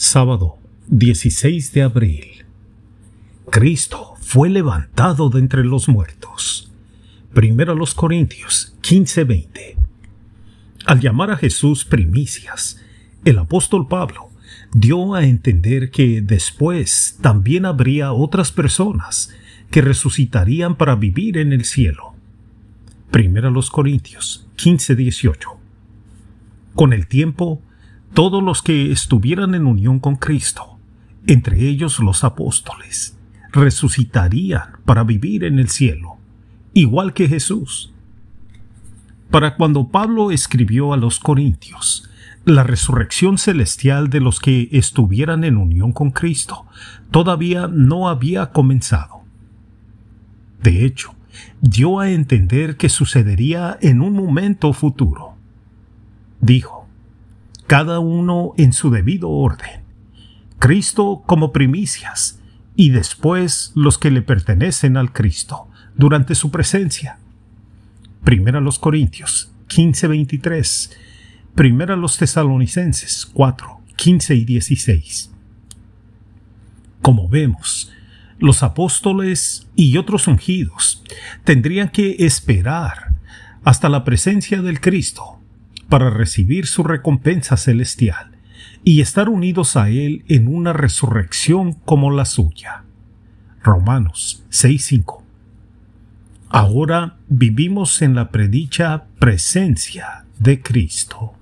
Sábado 16 de abril. Cristo fue levantado de entre los muertos. Primera los Corintios 15:20. Al llamar a Jesús primicias, el apóstol Pablo dio a entender que después también habría otras personas que resucitarían para vivir en el cielo. Primera los Corintios 15:18. Con el tiempo, todos los que estuvieran en unión con Cristo, entre ellos los apóstoles, resucitarían para vivir en el cielo, igual que Jesús. Para cuando Pablo escribió a los Corintios, la resurrección celestial de los que estuvieran en unión con Cristo todavía no había comenzado. De hecho, dio a entender que sucedería en un momento futuro. Dijo, cada uno en su debido orden. Cristo como primicias y después los que le pertenecen al Cristo durante su presencia. Primera los Corintios 15:23. Primera los Tesalonicenses 4, 15 y 16. Como vemos, los apóstoles y otros ungidos tendrían que esperar hasta la presencia del Cristo para recibir su recompensa celestial y estar unidos a Él en una resurrección como la suya. Romanos 6:5 Ahora vivimos en la predicha presencia de Cristo.